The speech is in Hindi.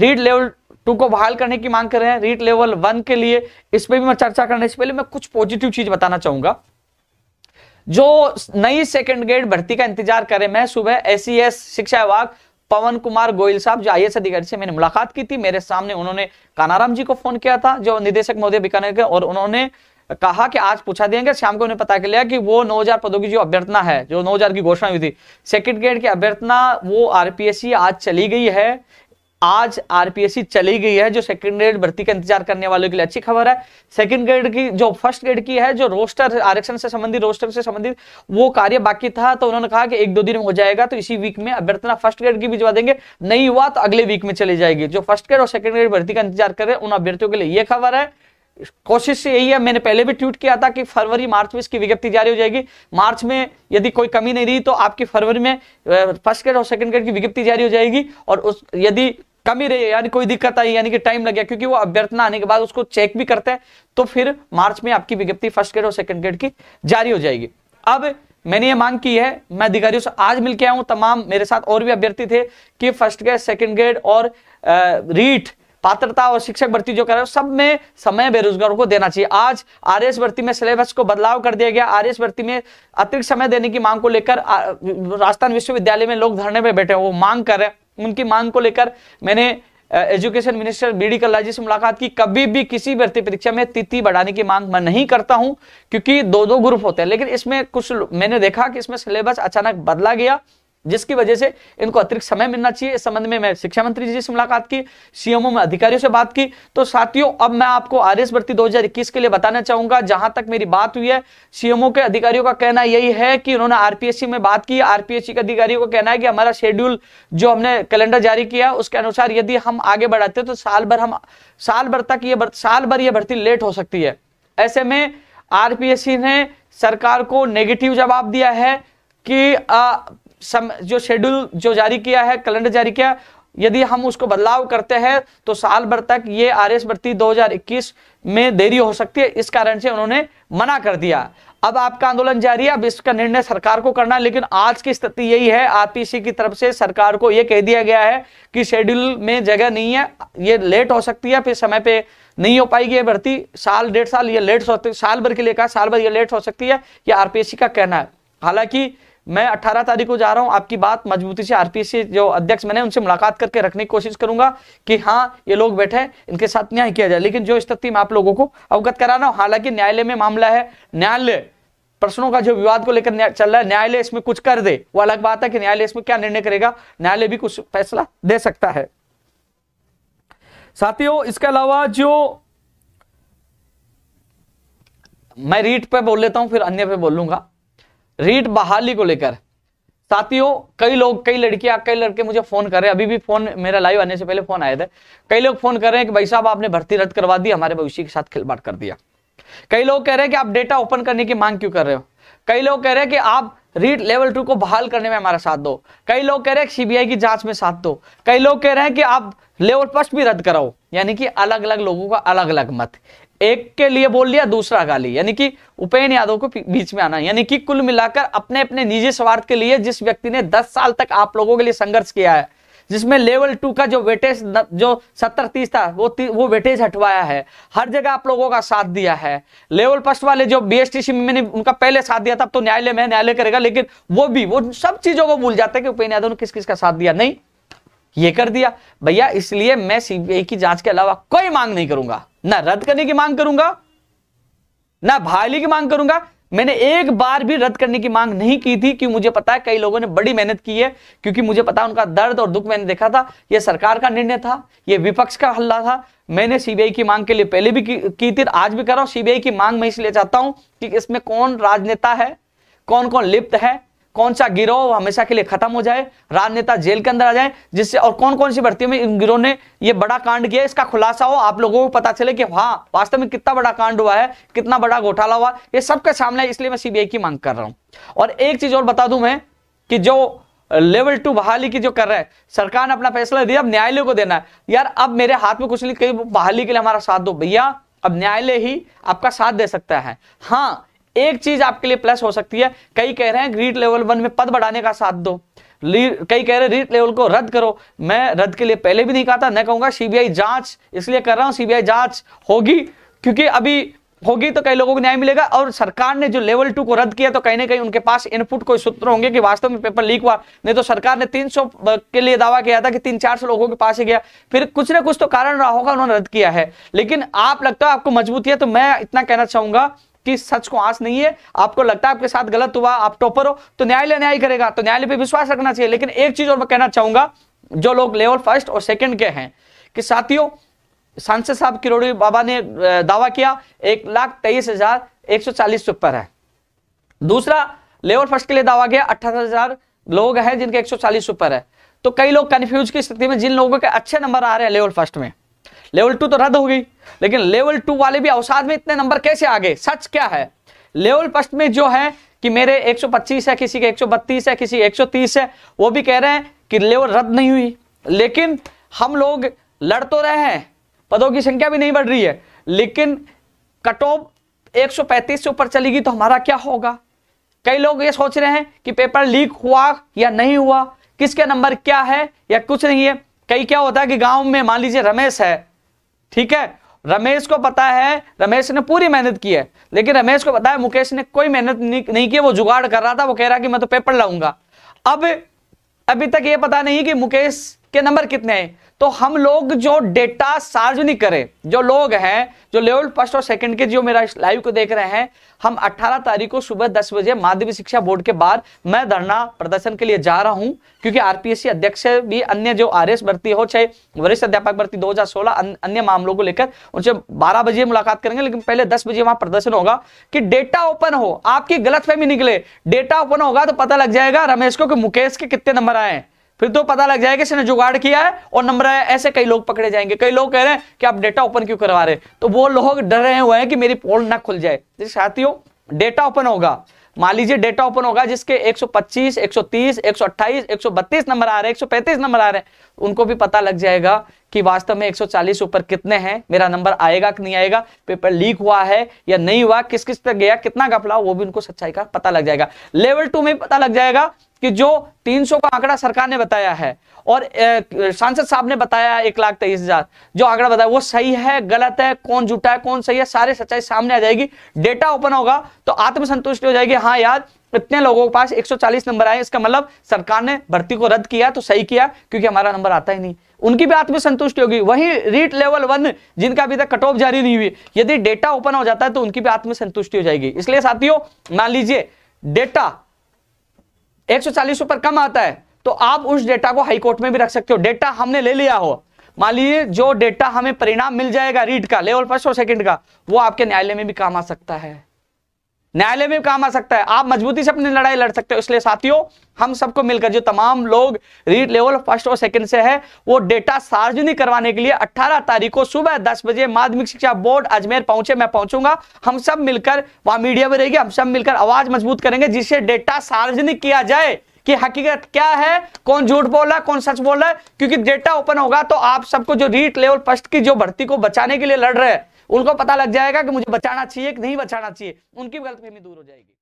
रीड लेवल टू को बहाल करने की मांग कर रहे हैं रीट लेवल वन के लिए इस पर भी मैं चर्चा करने से पहले मैं कुछ पॉजिटिव चीज बताना चाहूंगा जो नई सेकेंड ग्रेड भर्ती का इंतजार करें मैं सुबह एस e शिक्षा विभाग पवन कुमार गोयल साहब जो आई अधिकारी से मैंने मुलाकात की थी मेरे सामने उन्होंने कानाराम जी को फोन किया था जो निदेशक महोदय बीकानेर के और उन्होंने कहा कि आज पूछा देंगे शाम को उन्हें पता चल लिया कि वो 9000 पदों की जो अभ्यर्थना है जो 9000 की घोषणा हुई थी सेकंड ग्रेड की अभ्यर्थना वो आरपीएससी e आज चली गई है आज आरपीएससी चली गई है जो सेकंड ग्रेड भर्ती का इंतजार करने वालों के लिए अच्छी खबर है सेकंड ग्रेड की जो फर्स्ट ग्रेड की है जो रोस्टर आरक्षण से संबंधित रोस्टर से संबंधित वो कार्य बाकी था तो उन्होंने कहा कि एक दो दिन में हो जाएगा तो इसी वीक में अभ्यर्थना फर्स्ट ग्रेड की भिजवा देंगे नहीं हुआ तो अगले वीक में चली जाएगी जो फर्स्ट ग्रेड और सेकंड ग्रेड भर्ती का इंतजार कर रहे हैं उन अभ्यर्थियों के लिए यह खबर है कोशिश यही है मैंने पहले भी ट्वीट किया था कि फरवरी मार्च में इसकी विज्ञप्ति जारी हो जाएगी मार्च में यदि कोई कमी नहीं रही तो आपकी फरवरी में फर्स्ट ग्रेड और सेकंड ग्रेड की विज्ञप्ति जारी हो जाएगी और उस यदि कमी रही है यानी कोई दिक्कत आई यानी कि टाइम लग गया क्योंकि वो अभ्यर्थना आने के बाद उसको चेक भी करते हैं तो फिर मार्च में आपकी विज्ञप्ति फर्स्ट ग्रेड और सेकंड ग्रेड की जारी हो जाएगी अब मैंने ये मांग की है मैं अधिकारियों से आज मिलकर आया हूं तमाम मेरे साथ और भी अभ्यर्थी थे कि फर्स्ट ग्रेड सेकेंड ग्रेड और रीट पात्रता और शिक्षक भर्ती जो कर रहे हो सब में समय बेरोजगारों को देना चाहिए आज आरएस भर्ती में सिलेबस को बदलाव कर दिया गया आरएस भर्ती में अतिरिक्त समय देने की मांग को लेकर राजस्थान विश्वविद्यालय में लोग धरने पर बैठे वो मांग कर रहे हैं उनकी मांग को लेकर मैंने education minister B D Kalla ji से मुलाकात की कभी भी किसी भर्ती परीक्षा में तिथि बढ़ाने की मांग मैं नहीं करता हूं क्योंकि दो दो ग्रुप होते हैं लेकिन इसमें कुछ मैंने देखा कि इसमें सिलेबस अचानक बदला गया जिसकी वजह से इनको अतिरिक्त समय मिलना चाहिए इस संबंध में मैं शिक्षा मंत्री जी से मुलाकात की सीएमओ में अधिकारियों से बात की तो साथियों अब मैं आपको आर एस भर्ती दो के लिए बताना चाहूंगा जहां तक मेरी बात हुई है सीएमओ के अधिकारियों का कहना यही है कि उन्होंने आरपीएससी में बात की आरपीएससी के अधिकारियों का कहना है कि हमारा शेड्यूल जो हमने कैलेंडर जारी किया उसके अनुसार यदि हम आगे बढ़ाते तो साल भर हम साल भर तक ये साल भर यह भर्ती लेट हो सकती है ऐसे में आरपीएससी ने सरकार को नेगेटिव जवाब दिया है कि सम जो शेड्यूल जो जारी किया है कैलेंडर जारी किया यदि हम उसको बदलाव करते हैं तो साल भर तक ये आर एस भर्ती दो में देरी हो सकती है इस कारण से उन्होंने मना कर दिया अब आपका आंदोलन जारी है अब इसका निर्णय सरकार को करना है लेकिन आज की स्थिति यही है आरपीसी की तरफ से सरकार को यह कह दिया गया है कि शेड्यूल में जगह नहीं है ये लेट हो सकती है फिर समय पे नहीं हो पाएगी ये भर्ती साल डेढ़ साल ये लेट हो सकती साल भर के लिए कहा साल भर ये लेट हो सकती है ये आरपीएससी का कहना है हालांकि मैं 18 तारीख को जा रहा हूं आपकी बात मजबूती से आरपीसी जो अध्यक्ष मैंने उनसे मुलाकात करके रखने की कोशिश करूंगा कि हाँ ये लोग बैठे इनके साथ न्याय किया जाए लेकिन जो स्थिति में आप लोगों को अवगत करा रहा हूं हालांकि न्यायालय में मामला है न्यायालय प्रश्नों का जो विवाद को लेकर चल रहा है न्यायालय इसमें कुछ कर दे वो अलग बात है कि न्यायालय इसमें क्या निर्णय करेगा न्यायालय भी कुछ फैसला दे सकता है साथियों इसके अलावा जो मैं रीट पे बोल लेता हूं फिर अन्य पे बोल लूंगा रीट बहाली को लेकर साथियों कई लोग कई लड़कियां कई लड़के मुझे फोन कर रहे हैं अभी भी फोन मेरा लाइव आने से पहले फोन आए थे कई लोग फोन कर रहे हैं कि भाई साहब आपने भर्ती रद्द करवा दी हमारे भविष्य के साथ खिलवाड़ कर दिया कई लोग कह रहे हैं कि आप डेटा ओपन करने की मांग क्यों कर रहे हो कई लोग कह रहे हैं कि आप रीट लेवल टू को बहाल करने में हमारा साथ दो कई लोग कह रहे हैं सीबीआई की जांच में साथ दो कई लोग कह रहे हैं कि आप लेवल फर्स्ट भी रद्द कराओ यानी कि अलग अलग लोगों का अलग अलग मत एक के लिए बोल लिया दूसरा गाली यानी कि उपेन यादव को बीच में आना यानी कि कुल मिलाकर अपने अपने निजी स्वार्थ के लिए जिस व्यक्ति ने 10 साल तक आप लोगों के लिए संघर्ष किया है जिसमें लेवल टू का जो वेटेज जो सत्तर तीस था वो ती, वो वेटेज हटवाया है हर जगह आप लोगों का साथ दिया है लेवल फर्स्ट वाले जो बीएसटीसी में मैंने उनका पहले साथ दिया था अब तो न्यायालय में न्यायालय करेगा लेकिन वो भी वो सब चीजों को भूल जाते हैं कि उपेन्द्र यादव ने किस किस का साथ दिया नहीं ये कर दिया भैया इसलिए मैं सीबीआई की जांच के अलावा कोई मांग नहीं करूंगा ना रद्द करने की मांग करूंगा ना बहाली की मांग करूंगा मैंने एक बार भी रद्द करने की मांग नहीं की थी कि मुझे पता है कई लोगों ने बड़ी मेहनत की है क्योंकि मुझे पता है उनका दर्द और दुख मैंने देखा था यह सरकार का निर्णय था यह विपक्ष का हल्ला था मैंने सीबीआई की मांग के लिए पहले भी की, की थी आज भी कर रहा हूं सीबीआई की मांग मैं इसलिए चाहता हूं कि इसमें कौन राजनेता है कौन कौन लिप्त है कौन सा गिरोह हमेशा के लिए खत्म हो जाए राजनेता जेल के अंदर आ जाए जिससे और कौन कौन सी भर्तियों में इन गिरोह ने ये बड़ा कांड किया इसका खुलासा हो आप लोगों को पता चले कि हाँ वास्तव में कितना बड़ा कांड हुआ है कितना बड़ा घोटाला हुआ यह सबके सामने इसलिए मैं सीबीआई की मांग कर रहा हूं और एक चीज और बता दू मैं कि जो लेवल टू बहाली की जो कर रहे हैं सरकार ने अपना फैसला दिया अब न्यायालय को देना है यार अब मेरे हाथ में कुछ नहीं कहीं बहाली के लिए हमारा साथ दो भैया अब न्यायालय ही आपका साथ दे सकता है हाँ एक चीज आपके लिए प्लस हो सकती है कई कह रहे हैं ग्रीड लेवल वन में पद बढ़ाने का साथ दो कई कह रहे हैं रीट लेवल को रद्द करो मैं रद्द के लिए पहले भी नहीं कहा था मैं कहूंगा सीबीआई जांच इसलिए कर रहा हूं सीबीआई जांच होगी क्योंकि अभी होगी तो कई लोगों को न्याय मिलेगा और सरकार ने जो लेवल टू को रद्द किया तो कहीं ना कहीं उनके पास इनपुट कोई सूत्र होंगे कि वास्तव में पेपर लीक हुआ नहीं तो सरकार ने 300 के लिए दावा किया था कि तीन चार सौ लोगों के पास ही गया फिर कुछ ना कुछ तो कारण रहा होगा उन्होंने रद्द किया है लेकिन आप लगता है आपको मजबूती है तो मैं इतना कहना चाहूंगा कि सच को आस नहीं है आपको लगता है आपके साथ गलत हुआ आप टॉपर हो तो न्यायालय न्याय करेगा तो न्यायालय पर विश्वास रखना चाहिए लेकिन एक चीज और मैं कहना चाहूंगा जो लोग लेवल फर्स्ट और सेकेंड के हैं कि साथियों सांसद साहब किरोड़ी बाबा ने दावा किया एक लाख तेईस हजार एक सौ चालीस से ऊपर है दूसरा लेवल फर्स्ट के लिए दावा किया अठारह हजार लोग हैं जिनके एक सौ चालीस ऊपर है तो कई लोग कंफ्यूज की स्थिति में जिन लोगों के अच्छे नंबर आ रहे हैं लेवल फर्स्ट में लेवल टू तो रद्द हो गई लेकिन लेवल टू वाले भी अवसाद में इतने नंबर कैसे आ गए सच क्या है लेवल फर्स्ट में जो है कि मेरे 125 है किसी के 132 है किसी 130 है वो भी कह रहे हैं कि लेवल रद्द नहीं हुई लेकिन हम लोग लड़ तो रहे हैं पदों की संख्या भी नहीं बढ़ रही है लेकिन कट ऑफ एक से ऊपर चलेगी तो हमारा क्या होगा कई लोग ये सोच रहे हैं कि पेपर लीक हुआ या नहीं हुआ किसके नंबर क्या है या कुछ नहीं है कई क्या होता है कि गांव में मान लीजिए रमेश है ठीक है रमेश को पता है रमेश ने पूरी मेहनत की है लेकिन रमेश को पता है मुकेश ने कोई मेहनत नहीं, की वो जुगाड़ कर रहा था वो कह रहा कि मैं तो पेपर लाऊंगा अब अभी तक ये पता नहीं कि मुकेश के नंबर कितने हैं तो हम लोग जो डेटा सार्वजनिक करें जो लोग हैं जो लेवल फर्स्ट और सेकंड के जो मेरा लाइव को देख रहे हैं हम 18 तारीख को सुबह 10 बजे माध्यमिक शिक्षा बोर्ड के बाद मैं धरना प्रदर्शन के लिए जा रहा हूं क्योंकि आरपीएससी अध्यक्ष भी अन्य जो आर एस भर्ती हो चाहे वरिष्ठ अध्यापक भर्ती 2016 सोलह अन्य मामलों को लेकर उनसे 12 बजे मुलाकात करेंगे लेकिन पहले 10 बजे वहां प्रदर्शन होगा कि डेटा ओपन हो आपकी गलत निकले डेटा ओपन होगा तो पता लग जाएगा रमेश को कि मुकेश के कितने नंबर आए हैं फिर तो पता लग जाएगा इसने जुगाड़ किया है और नंबर ऐसे कई लोग पकड़े जाएंगे कई लोग कह रहे हैं कि आप डेटा ओपन क्यों करवा रहे तो वो लोग डर रहे हुए हैं कि मेरी पोल ना खुल जाए साथियों डेटा ओपन होगा मान लीजिए डेटा ओपन होगा जिसके 125, 130, 128, 132 नंबर आ रहे हैं 135 नंबर आ रहे हैं उनको भी पता लग जाएगा कि वास्तव में 140 ऊपर कितने हैं मेरा नंबर आएगा कि नहीं आएगा पेपर लीक हुआ है या नहीं हुआ किस किस तक गया कितना घपला वो भी उनको सच्चाई का पता लग जाएगा लेवल टू में पता लग जाएगा कि जो 300 का आंकड़ा सरकार ने बताया है और सांसद साहब ने बताया एक लाख तेईस हजार जो आंकड़ा बताया वो सही है गलत है कौन झूठा है कौन सही है सारे सच्चाई सामने आ जाएगी डेटा ओपन होगा तो आत्मसंतुष्टि हो जाएगी हाँ यार इतने लोगों के पास 140 नंबर आए इसका मतलब सरकार ने भर्ती को रद्द किया तो सही किया क्योंकि हमारा नंबर आता ही नहीं उनकी भी आत्मसंतुष्टि होगी वही रीट लेवल वन जिनका अभी तक कट ऑफ जारी नहीं हुई यदि डेटा ओपन हो जाता है तो उनकी भी आत्मसंतुष्टि हो जाएगी इसलिए साथियों मान लीजिए डेटा एक ऊपर कम आता है तो आप उस डेटा को हाईकोर्ट में भी रख सकते हो डेटा हमने ले लिया हो मान लीजिए जो डेटा हमें परिणाम मिल जाएगा रीट का लेवल फर्स्ट और सेकंड का वो आपके न्यायालय में भी काम आ सकता है न्यायालय में काम आ सकता है आप मजबूती से अपनी लड़ाई लड़ सकते हो इसलिए साथियों हम सबको मिलकर जो तमाम लोग रीड लेवल फर्स्ट और सेकंड से है वो डेटा सार्वजनिक करवाने के लिए 18 तारीख को सुबह 10 बजे माध्यमिक शिक्षा बोर्ड अजमेर पहुंचे मैं पहुंचूंगा हम सब मिलकर वहां मीडिया में रहेगी हम सब मिलकर आवाज मजबूत करेंगे जिससे डेटा सार्वजनिक किया जाए कि हकीकत क्या है कौन झूठ बोल रहा है कौन सच बोल रहा है क्योंकि डेटा ओपन होगा तो आप सबको जो रीट लेवल फर्स्ट की जो भर्ती को बचाने के लिए लड़ रहे हैं उनको पता लग जाएगा कि मुझे बचाना चाहिए कि नहीं बचाना चाहिए उनकी गलतफहमी दूर हो जाएगी